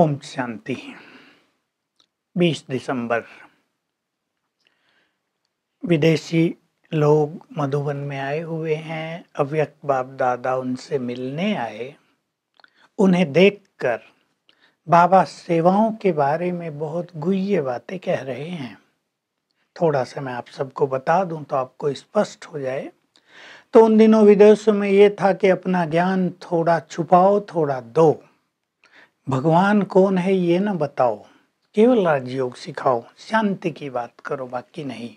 ओम शांति 20 दिसंबर विदेशी लोग मधुबन में आए हुए हैं अव्यक्त बाप दादा उनसे मिलने आए उन्हें देखकर बाबा सेवाओं के बारे में बहुत गुह्य बातें कह रहे हैं थोड़ा सा मैं आप सबको बता दूं तो आपको स्पष्ट हो जाए तो उन दिनों विदेशों में ये था कि अपना ज्ञान थोड़ा छुपाओ थोड़ा दो भगवान कौन है ये न बताओ केवल राजयोग सिखाओ शांति की बात करो बाकी नहीं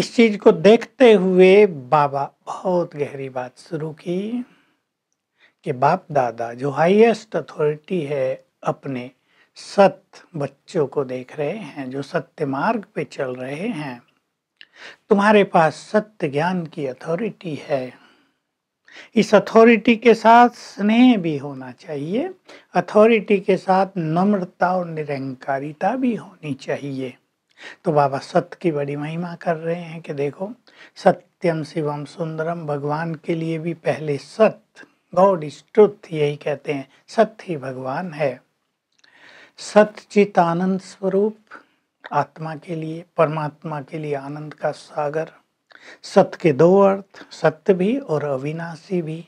इस चीज को देखते हुए बाबा बहुत गहरी बात शुरू की कि बाप दादा जो हाईएस्ट अथॉरिटी है अपने सत बच्चों को देख रहे हैं जो सत्य मार्ग पे चल रहे हैं तुम्हारे पास सत्य ज्ञान की अथॉरिटी है इस अथॉरिटी के साथ स्नेह भी होना चाहिए अथॉरिटी के साथ नम्रता और निरंकारिता भी होनी चाहिए तो बाबा सत्य की बड़ी महिमा कर रहे हैं कि देखो सत्यम शिवम सुंदरम भगवान के लिए भी पहले सत्य गॉड इज ट्रुथ यही कहते हैं सत्य ही भगवान है सत्य चित आनंद स्वरूप आत्मा के लिए परमात्मा के लिए आनंद का सागर सत्य के दो अर्थ सत्य भी और अविनाशी भी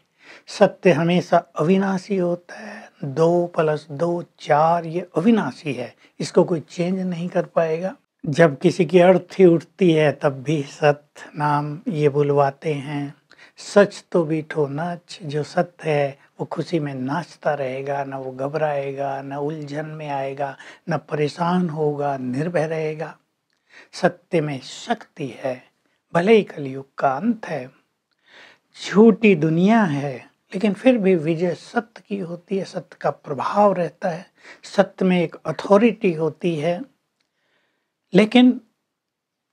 सत्य हमेशा अविनाशी होता है दो प्लस दो चार ये अविनाशी है इसको कोई चेंज नहीं कर पाएगा जब किसी की अर्थी उठती है तब भी सत्य नाम ये बुलवाते हैं सच तो बीठो नच जो सत्य है वो खुशी में नाचता रहेगा ना वो घबराएगा ना उलझन में आएगा ना परेशान होगा निर्भय रहेगा सत्य में शक्ति है भले ही कलयुग का अंत है झूठी दुनिया है लेकिन फिर भी विजय सत्य की होती है सत्य का प्रभाव रहता है सत्य में एक अथॉरिटी होती है लेकिन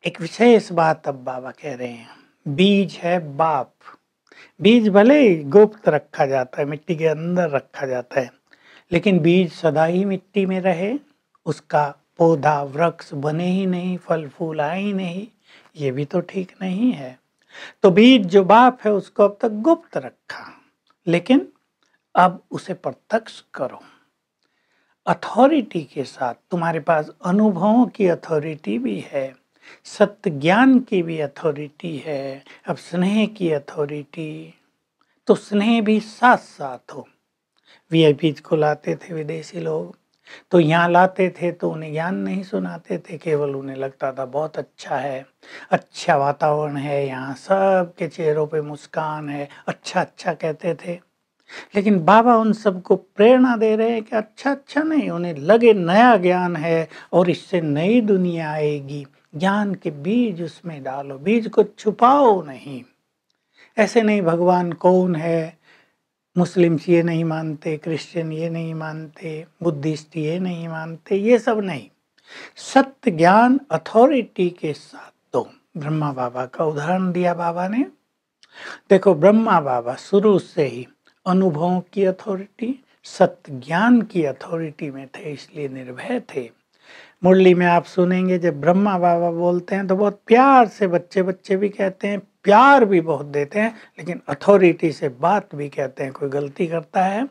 एक विशेष बात अब बाबा कह रहे हैं बीज है बाप बीज भले ही गुप्त रखा जाता है मिट्टी के अंदर रखा जाता है लेकिन बीज सदा ही मिट्टी में रहे उसका पौधा वृक्ष बने ही नहीं फल फूल आए ही नहीं ये भी तो ठीक नहीं है तो बीज जो बाप है उसको अब तक गुप्त रखा लेकिन अब उसे प्रत्यक्ष करो अथॉरिटी के साथ तुम्हारे पास अनुभवों की अथॉरिटी भी है सत्य ज्ञान की भी अथॉरिटी है अब स्नेह की अथॉरिटी तो स्नेह भी साथ साथ हो वी आई को लाते थे विदेशी लोग तो यहाँ लाते थे तो उन्हें ज्ञान नहीं सुनाते थे केवल उन्हें लगता था बहुत अच्छा है अच्छा वातावरण है यहाँ सब के चेहरों पे मुस्कान है अच्छा अच्छा कहते थे लेकिन बाबा उन सबको प्रेरणा दे रहे हैं कि अच्छा अच्छा नहीं उन्हें लगे नया ज्ञान है और इससे नई दुनिया आएगी ज्ञान के बीज उसमें डालो बीज को छुपाओ नहीं ऐसे नहीं भगवान कौन है मुस्लिम्स ये नहीं मानते क्रिश्चियन ये नहीं मानते बुद्धिस्ट ये नहीं मानते ये सब नहीं सत्य ज्ञान अथॉरिटी के साथ दो तो ब्रह्मा बाबा का उदाहरण दिया बाबा ने देखो ब्रह्मा बाबा शुरू से ही अनुभवों की अथॉरिटी सत्य ज्ञान की अथॉरिटी में थे इसलिए निर्भय थे मुरली में आप सुनेंगे जब ब्रह्मा बाबा बोलते हैं तो बहुत प्यार से बच्चे बच्चे भी कहते हैं प्यार भी बहुत देते हैं लेकिन अथॉरिटी से बात भी कहते हैं कोई गलती करता है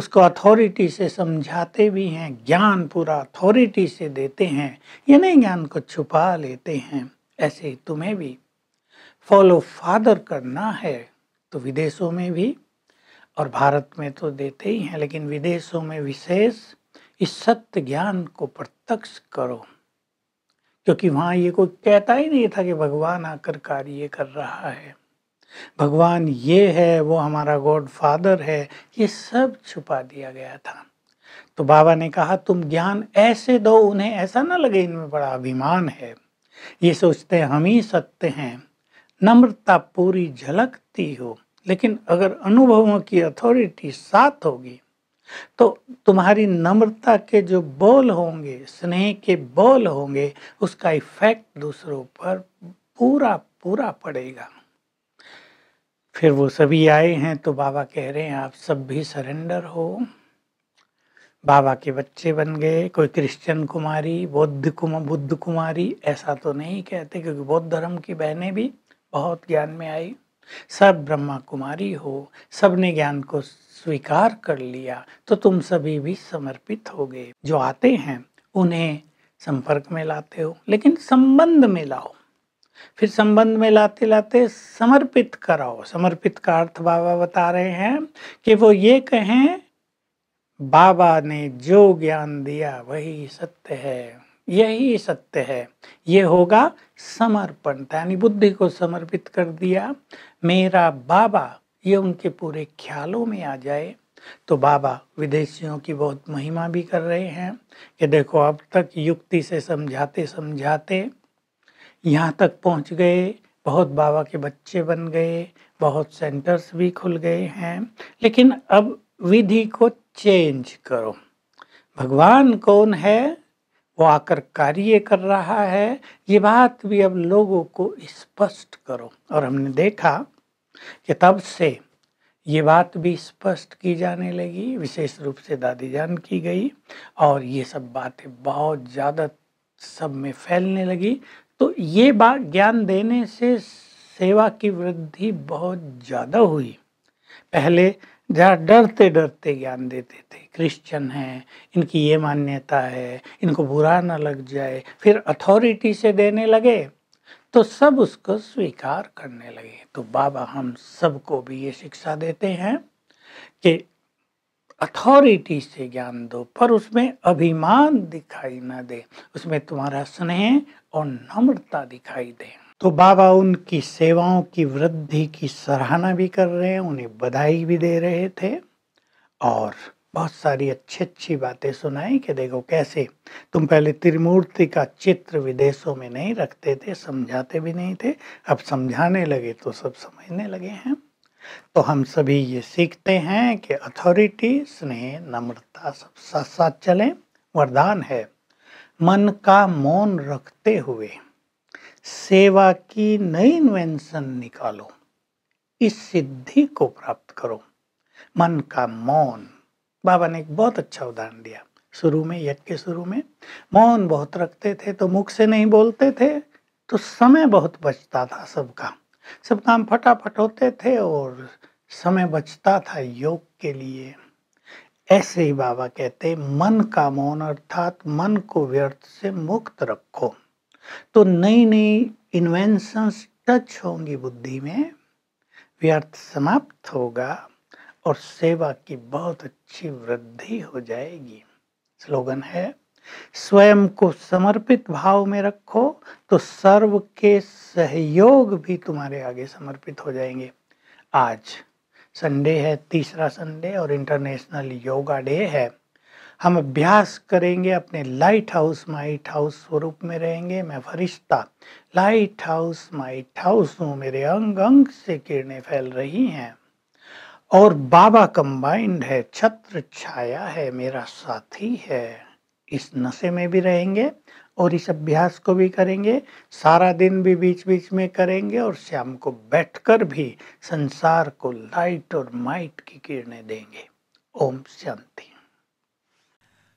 उसको अथॉरिटी से समझाते भी हैं ज्ञान पूरा अथॉरिटी से देते हैं ये नहीं ज्ञान को छुपा लेते हैं ऐसे ही तुम्हें भी फॉलो फादर करना है तो विदेशों में भी और भारत में तो देते ही हैं लेकिन विदेशों में विशेष इस सत्य ज्ञान को प्रत्यक्ष करो क्योंकि वहाँ ये कोई कहता ही नहीं था कि भगवान आकर कार्य कर रहा है भगवान ये है वो हमारा गॉड फादर है ये सब छुपा दिया गया था तो बाबा ने कहा तुम ज्ञान ऐसे दो उन्हें ऐसा ना लगे इनमें बड़ा अभिमान है ये सोचते हम ही सत्य हैं नम्रता पूरी झलकती हो लेकिन अगर अनुभवों की अथॉरिटी साथ होगी तो तुम्हारी नम्रता के जो बोल होंगे स्नेह के बोल होंगे उसका इफेक्ट दूसरों पर पूरा पूरा पड़ेगा फिर वो सभी आए हैं तो बाबा कह रहे हैं आप सब भी सरेंडर हो बाबा के बच्चे बन गए कोई क्रिश्चियन कुमारी बौद्ध कुमार बुद्ध कुमारी ऐसा तो नहीं कहते क्योंकि बौद्ध धर्म की बहनें भी बहुत ज्ञान में आई सब ब्रह्मा कुमारी हो सब ने ज्ञान को स्वीकार कर लिया तो तुम सभी भी समर्पित हो गए जो आते हैं उन्हें संपर्क में लाते हो लेकिन संबंध में लाओ फिर संबंध में लाते लाते समर्पित कराओ समर्पित का अर्थ बाबा बता रहे हैं कि वो ये कहें बाबा ने जो ज्ञान दिया वही सत्य है यही सत्य है ये होगा समर्पण यानी बुद्धि को समर्पित कर दिया मेरा बाबा ये उनके पूरे ख्यालों में आ जाए तो बाबा विदेशियों की बहुत महिमा भी कर रहे हैं कि देखो अब तक युक्ति से समझाते समझाते यहाँ तक पहुँच गए बहुत बाबा के बच्चे बन गए बहुत सेंटर्स भी खुल गए हैं लेकिन अब विधि को चेंज करो भगवान कौन है वो आकर कार्य कर रहा है ये बात भी अब लोगों को स्पष्ट करो और हमने देखा कि तब से ये बात भी स्पष्ट की जाने लगी विशेष रूप से दादी जान की गई और ये सब बातें बहुत ज़्यादा सब में फैलने लगी तो ये बात ज्ञान देने से सेवा की वृद्धि बहुत ज़्यादा हुई पहले जहाँ डरते डरते ज्ञान देते थे क्रिश्चियन हैं इनकी ये मान्यता है इनको बुरा ना लग जाए फिर अथॉरिटी से देने लगे तो सब उसको स्वीकार करने लगे तो बाबा हम सबको भी ये शिक्षा देते हैं कि अथॉरिटी से ज्ञान दो पर उसमें अभिमान दिखाई ना दे उसमें तुम्हारा स्नेह और नम्रता दिखाई दे तो बाबा उनकी सेवाओं की वृद्धि की सराहना भी कर रहे हैं उन्हें बधाई भी दे रहे थे और बहुत सारी अच्छी अच्छी बातें सुनाई कि देखो कैसे तुम पहले त्रिमूर्ति का चित्र विदेशों में नहीं रखते थे समझाते भी नहीं थे अब समझाने लगे तो सब समझने लगे हैं तो हम सभी ये सीखते हैं कि अथॉरिटी स्नेह नम्रता सब साथ साथ चलें वरदान है मन का मौन रखते हुए सेवा की नई इन्वेंशन निकालो इस सिद्धि को प्राप्त करो मन का मौन बाबा ने एक बहुत अच्छा उदाहरण दिया शुरू में यज्ञ के शुरू में मौन बहुत रखते थे तो मुख से नहीं बोलते थे तो समय बहुत बचता था सबका सब काम फटाफट होते थे और समय बचता था योग के लिए ऐसे ही बाबा कहते मन का मौन अर्थात मन को व्यर्थ से मुक्त रखो तो नई नई इन्वेंशंस टच होंगी बुद्धि में व्यर्थ समाप्त होगा और सेवा की बहुत अच्छी वृद्धि हो जाएगी स्लोगन है स्वयं को समर्पित भाव में रखो तो सर्व के सहयोग भी तुम्हारे आगे समर्पित हो जाएंगे आज संडे है तीसरा संडे और इंटरनेशनल योगा डे है हम अभ्यास करेंगे अपने लाइट हाउस माइट हाउस स्वरूप में रहेंगे मैं फरिश्ता लाइट हाउस माइट हाउस हूँ मेरे अंग अंग से किरणें फैल रही हैं और बाबा कंबाइंड है छत्र छाया है मेरा साथी है इस नशे में भी रहेंगे और इस अभ्यास को भी करेंगे सारा दिन भी बीच बीच में करेंगे और शाम को बैठकर भी संसार को लाइट और माइट की किरणें देंगे ओम शांति